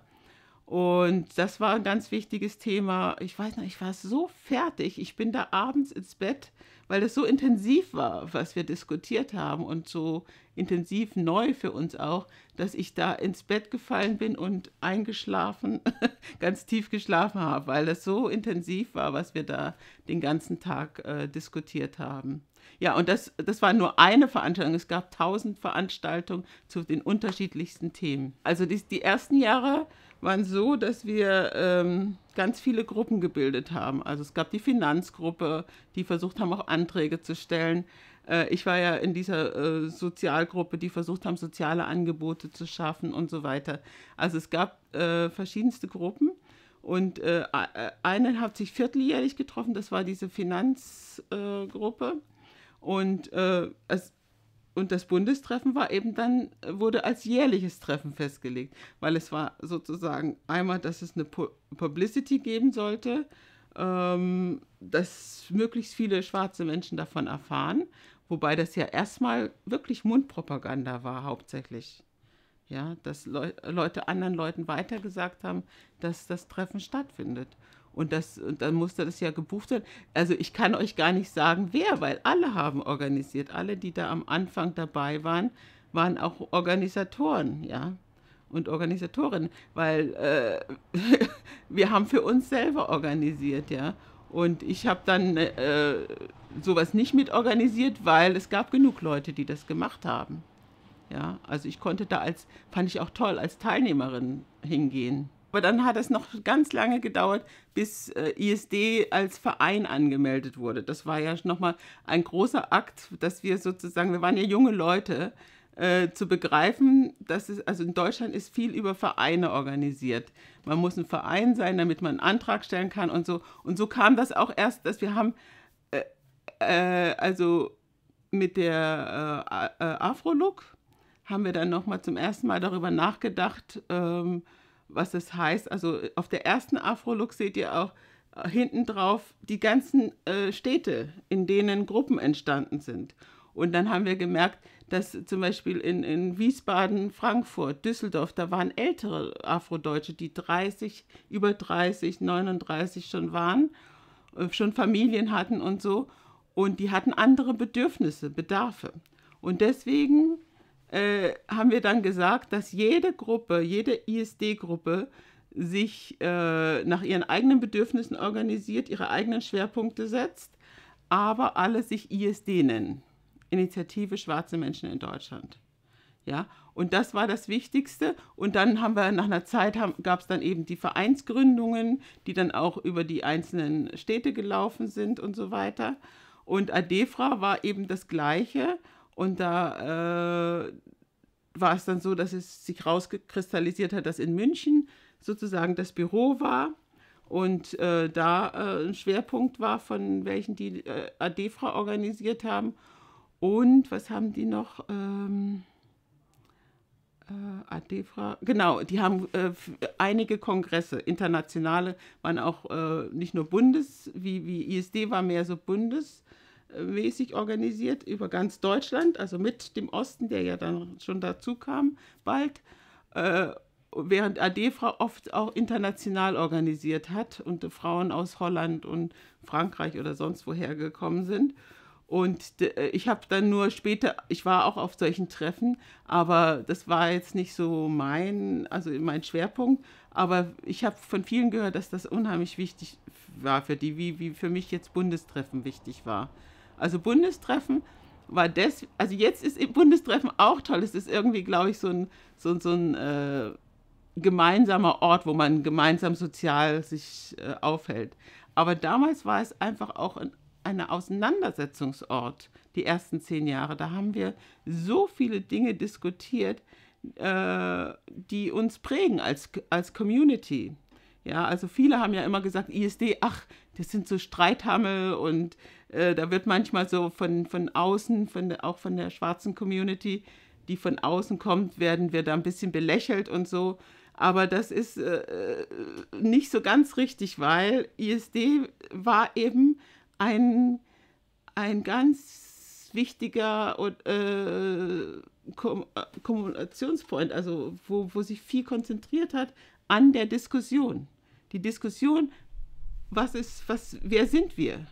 Und das war ein ganz wichtiges Thema. Ich weiß noch, ich war so fertig. Ich bin da abends ins Bett, weil es so intensiv war, was wir diskutiert haben und so intensiv neu für uns auch, dass ich da ins Bett gefallen bin und eingeschlafen, ganz tief geschlafen habe, weil das so intensiv war, was wir da den ganzen Tag äh, diskutiert haben. Ja, und das, das war nur eine Veranstaltung. Es gab tausend Veranstaltungen zu den unterschiedlichsten Themen. Also die, die ersten Jahre waren so, dass wir ähm, ganz viele Gruppen gebildet haben. Also es gab die Finanzgruppe, die versucht haben, auch Anträge zu stellen. Äh, ich war ja in dieser äh, Sozialgruppe, die versucht haben, soziale Angebote zu schaffen und so weiter. Also es gab äh, verschiedenste Gruppen. Und äh, äh, eine hat sich vierteljährlich getroffen, das war diese Finanzgruppe. Und, äh, es, und das Bundestreffen war eben dann, wurde als jährliches Treffen festgelegt, weil es war sozusagen einmal, dass es eine Publicity geben sollte, ähm, dass möglichst viele schwarze Menschen davon erfahren, wobei das ja erstmal wirklich Mundpropaganda war hauptsächlich. Ja, dass Le Leute anderen Leuten weitergesagt haben, dass das Treffen stattfindet. Und, das, und dann musste das ja gebucht werden. Also ich kann euch gar nicht sagen, wer, weil alle haben organisiert. Alle, die da am Anfang dabei waren, waren auch Organisatoren, ja. Und Organisatorinnen, weil äh, wir haben für uns selber organisiert, ja. Und ich habe dann äh, sowas nicht mit organisiert, weil es gab genug Leute, die das gemacht haben. Ja, also ich konnte da als, fand ich auch toll, als Teilnehmerin hingehen. Aber dann hat es noch ganz lange gedauert, bis äh, ISD als Verein angemeldet wurde. Das war ja nochmal ein großer Akt, dass wir sozusagen, wir waren ja junge Leute, äh, zu begreifen, dass es, also in Deutschland ist viel über Vereine organisiert. Man muss ein Verein sein, damit man einen Antrag stellen kann und so. Und so kam das auch erst, dass wir haben, äh, äh, also mit der äh, äh Afro-Look haben wir dann nochmal zum ersten Mal darüber nachgedacht, ähm, was das heißt. Also äh, auf der ersten Afrolux seht ihr auch äh, hinten drauf die ganzen äh, Städte, in denen Gruppen entstanden sind. Und dann haben wir gemerkt, dass zum Beispiel in, in Wiesbaden, Frankfurt, Düsseldorf, da waren ältere Afrodeutsche, die 30, über 30, 39 schon waren, äh, schon Familien hatten und so. Und die hatten andere Bedürfnisse, Bedarfe. Und deswegen äh, haben wir dann gesagt, dass jede Gruppe, jede ISD-Gruppe sich äh, nach ihren eigenen Bedürfnissen organisiert, ihre eigenen Schwerpunkte setzt, aber alle sich ISD nennen. Initiative Schwarze Menschen in Deutschland. Ja, und das war das Wichtigste. Und dann haben wir nach einer Zeit gab es dann eben die Vereinsgründungen, die dann auch über die einzelnen Städte gelaufen sind und so weiter. Und ADEFRA war eben das Gleiche. Und da äh, war es dann so, dass es sich rausgekristallisiert hat, dass in München sozusagen das Büro war und äh, da äh, ein Schwerpunkt war, von welchen die äh, ADFRA organisiert haben. Und was haben die noch? Ähm, äh, ADFRA, genau, die haben äh, einige Kongresse, internationale, waren auch äh, nicht nur Bundes, wie, wie ISD war mehr so Bundes mäßig organisiert über ganz Deutschland, also mit dem Osten, der ja dann schon dazu kam bald, äh, während ADFRA oft auch international organisiert hat und Frauen aus Holland und Frankreich oder sonst woher gekommen sind. Und äh, ich habe dann nur später, ich war auch auf solchen Treffen, aber das war jetzt nicht so mein, also mein Schwerpunkt. Aber ich habe von vielen gehört, dass das unheimlich wichtig war für die, wie, wie für mich jetzt Bundestreffen wichtig war. Also Bundestreffen war das, also jetzt ist Bundestreffen auch toll. Es ist irgendwie, glaube ich, so ein, so, so ein äh, gemeinsamer Ort, wo man gemeinsam sozial sich äh, aufhält. Aber damals war es einfach auch ein, ein Auseinandersetzungsort, die ersten zehn Jahre. Da haben wir so viele Dinge diskutiert, äh, die uns prägen als, als Community. Ja, also viele haben ja immer gesagt, ISD, ach, das sind so Streithammel und äh, da wird manchmal so von, von außen, von, auch von der schwarzen Community, die von außen kommt, werden wir da ein bisschen belächelt und so. Aber das ist äh, äh nicht so ganz richtig, weil ISD war eben ein, ein ganz wichtiger äh, äh Kommunikationspoint, also wo, wo sich viel konzentriert hat, an der Diskussion. Die Diskussion, was ist, was, wer sind wir?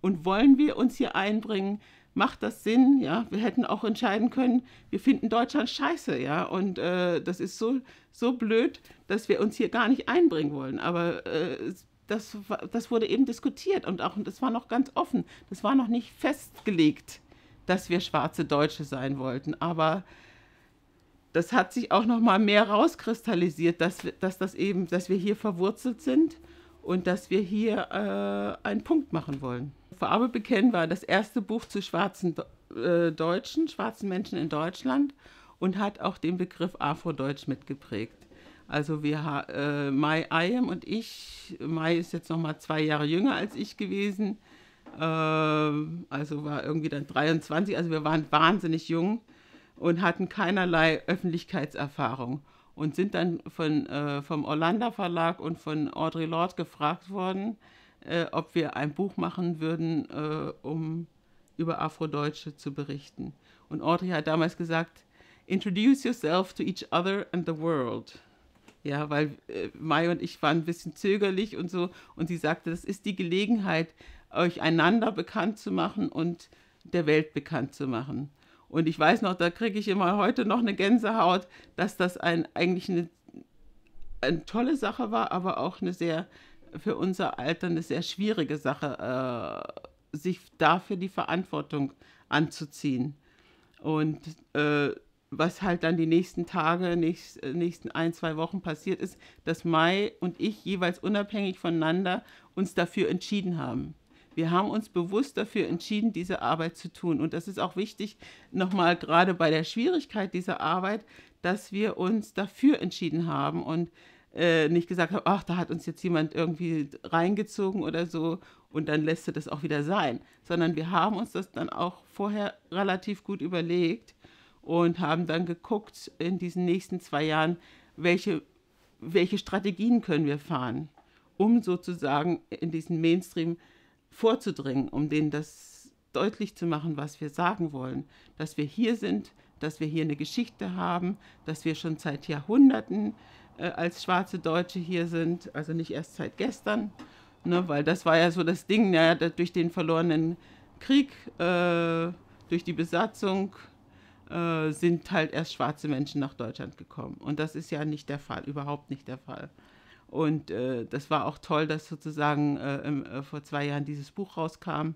Und wollen wir uns hier einbringen? Macht das Sinn? Ja, wir hätten auch entscheiden können, wir finden Deutschland scheiße, ja, und äh, das ist so, so blöd, dass wir uns hier gar nicht einbringen wollen. Aber äh, das, das wurde eben diskutiert und auch das war noch ganz offen. Das war noch nicht festgelegt, dass wir schwarze Deutsche sein wollten. Aber das hat sich auch noch mal mehr rauskristallisiert, dass, dass, das eben, dass wir hier verwurzelt sind und dass wir hier äh, einen Punkt machen wollen. Farbe bekennen war das erste Buch zu schwarzen äh, Deutschen, schwarzen Menschen in Deutschland und hat auch den Begriff Afrodeutsch mitgeprägt. Also wir, äh, Mai Ayem und ich, Mai ist jetzt noch mal zwei Jahre jünger als ich gewesen, äh, also war irgendwie dann 23, also wir waren wahnsinnig jung und hatten keinerlei Öffentlichkeitserfahrung und sind dann von, äh, vom Orlando Verlag und von Audre Lorde gefragt worden, äh, ob wir ein Buch machen würden, äh, um über Afrodeutsche zu berichten. Und Audrey hat damals gesagt, Introduce yourself to each other and the world. Ja, weil äh, Mai und ich waren ein bisschen zögerlich und so. Und sie sagte, das ist die Gelegenheit, euch einander bekannt zu machen und der Welt bekannt zu machen. Und ich weiß noch, da kriege ich immer heute noch eine Gänsehaut, dass das ein, eigentlich eine, eine tolle Sache war, aber auch eine sehr, für unser Alter eine sehr schwierige Sache, äh, sich dafür die Verantwortung anzuziehen. Und äh, was halt dann die nächsten Tage, nächst, äh, nächsten ein, zwei Wochen passiert ist, dass Mai und ich jeweils unabhängig voneinander uns dafür entschieden haben. Wir haben uns bewusst dafür entschieden, diese Arbeit zu tun. Und das ist auch wichtig, nochmal gerade bei der Schwierigkeit dieser Arbeit, dass wir uns dafür entschieden haben und äh, nicht gesagt haben, ach, da hat uns jetzt jemand irgendwie reingezogen oder so und dann lässt du das auch wieder sein, sondern wir haben uns das dann auch vorher relativ gut überlegt und haben dann geguckt in diesen nächsten zwei Jahren, welche, welche Strategien können wir fahren, um sozusagen in diesen Mainstream äh, vorzudringen, um denen das deutlich zu machen, was wir sagen wollen, dass wir hier sind, dass wir hier eine Geschichte haben, dass wir schon seit Jahrhunderten äh, als schwarze Deutsche hier sind, also nicht erst seit gestern, ne, weil das war ja so das Ding, ja, durch den verlorenen Krieg, äh, durch die Besatzung äh, sind halt erst schwarze Menschen nach Deutschland gekommen. Und das ist ja nicht der Fall, überhaupt nicht der Fall. Und äh, das war auch toll, dass sozusagen äh, äh, vor zwei Jahren dieses Buch rauskam,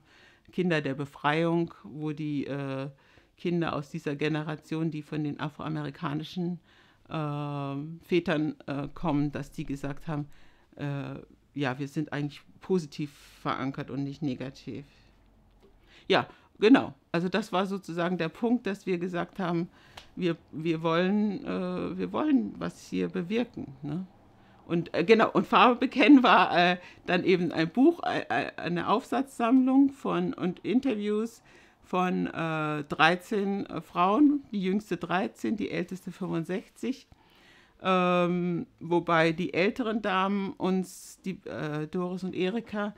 Kinder der Befreiung, wo die äh, Kinder aus dieser Generation, die von den afroamerikanischen ähm, Vätern äh, kommen, dass die gesagt haben, äh, ja, wir sind eigentlich positiv verankert und nicht negativ. Ja, genau. Also das war sozusagen der Punkt, dass wir gesagt haben, wir, wir, wollen, wir wollen was hier bewirken. Ne? Und äh, genau, und Farbe bekennen war äh, dann eben ein Buch, äh, äh eine Aufsatzsammlung von und Interviews von 13 äh, äh, Frauen, die jüngste 13, die älteste 65. Ähm, wobei die älteren Damen uns, die Doris und Erika,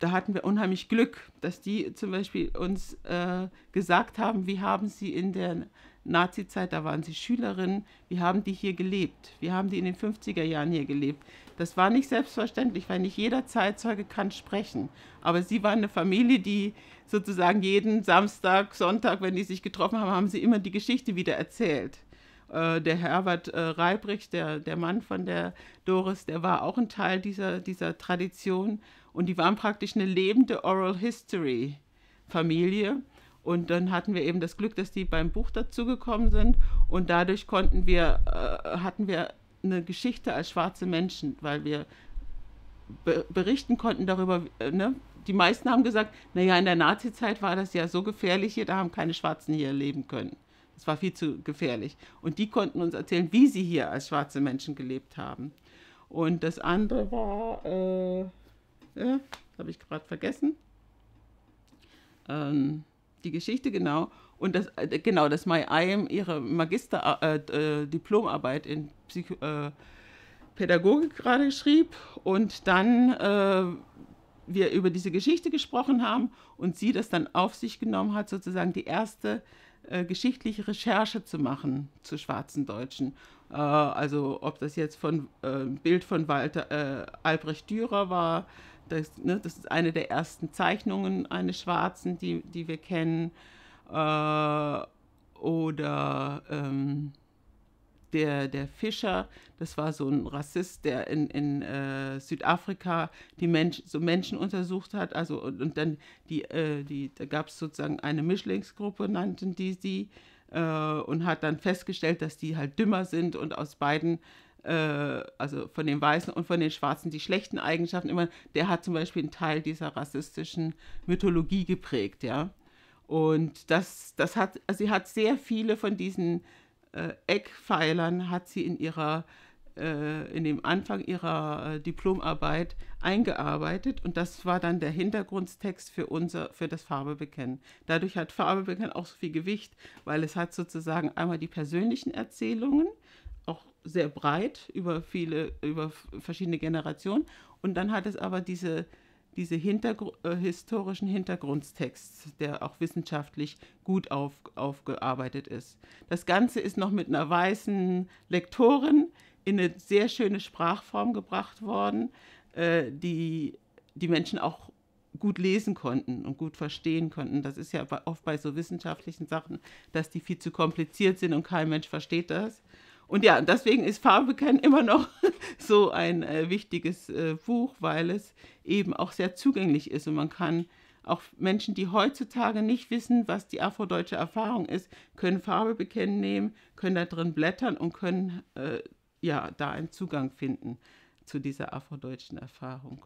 da hatten wir unheimlich Glück, dass die zum Beispiel uns gesagt haben, wie haben sie in der Nazi-Zeit, da waren sie Schülerinnen. Wie haben die hier gelebt? Wie haben die in den 50er Jahren hier gelebt? Das war nicht selbstverständlich, weil nicht jeder Zeitzeuge kann sprechen. Aber sie waren eine Familie, die sozusagen jeden Samstag, Sonntag, wenn die sich getroffen haben, haben sie immer die Geschichte wieder erzählt. Äh, der Herbert äh, Reibrich, der, der Mann von der Doris, der war auch ein Teil dieser, dieser Tradition. Und die waren praktisch eine lebende Oral History Familie. Und dann hatten wir eben das Glück, dass die beim Buch dazugekommen sind und dadurch konnten wir, äh, hatten wir eine Geschichte als schwarze Menschen, weil wir be berichten konnten darüber, äh, ne? die meisten haben gesagt, naja, in der Nazizeit war das ja so gefährlich hier, da haben keine Schwarzen hier leben können. Das war viel zu gefährlich. Und die konnten uns erzählen, wie sie hier als schwarze Menschen gelebt haben. Und das andere war, äh, äh habe ich gerade vergessen. Ähm, die Geschichte genau und das äh, genau dass Mai IM ihre Magister äh, äh, Diplomarbeit in Psycho äh, Pädagogik gerade schrieb und dann äh, wir über diese Geschichte gesprochen haben und sie das dann auf sich genommen hat sozusagen die erste äh, geschichtliche Recherche zu machen zu schwarzen Deutschen. also ob das jetzt von Bild von Walter Albrecht Dürer war das, ne, das ist eine der ersten Zeichnungen eines Schwarzen, die, die wir kennen. Äh, oder ähm, der, der Fischer, das war so ein Rassist, der in, in äh, Südafrika die Mensch, so Menschen untersucht hat. Also, und, und dann die, äh, die, da gab es sozusagen eine Mischlingsgruppe, nannten die sie, äh, und hat dann festgestellt, dass die halt dümmer sind und aus beiden äh, also von den Weißen und von den Schwarzen die schlechten Eigenschaften immer, der hat zum Beispiel einen Teil dieser rassistischen Mythologie geprägt, ja. Und das, das hat, also sie hat sehr viele von diesen äh, Eckpfeilern hat sie in ihrer, äh, in dem Anfang ihrer äh, Diplomarbeit eingearbeitet und das war dann der Hintergrundstext für unser, für das Farbe Dadurch hat Farbe auch so viel Gewicht, weil es hat sozusagen einmal die persönlichen Erzählungen, äh, sehr breit über viele, über verschiedene Generationen. Und dann hat es aber diese, diese Hintergr äh, historischen Hintergrundtext, der auch wissenschaftlich gut auf, aufgearbeitet ist. Das Ganze ist noch mit einer weißen Lektorin in eine sehr schöne Sprachform gebracht worden, äh, die die Menschen auch gut lesen konnten und gut verstehen konnten. Das ist ja oft bei so wissenschaftlichen Sachen, dass die viel zu kompliziert sind und kein Mensch versteht das. Und ja, deswegen ist Farbe kennen immer noch so ein äh, wichtiges äh, Buch, weil es eben auch sehr zugänglich ist und man kann auch Menschen, die heutzutage nicht wissen, was die afrodeutsche Erfahrung ist, können Farbe bekennen nehmen, können da drin blättern und können äh, ja da einen Zugang finden zu dieser afrodeutschen Erfahrung.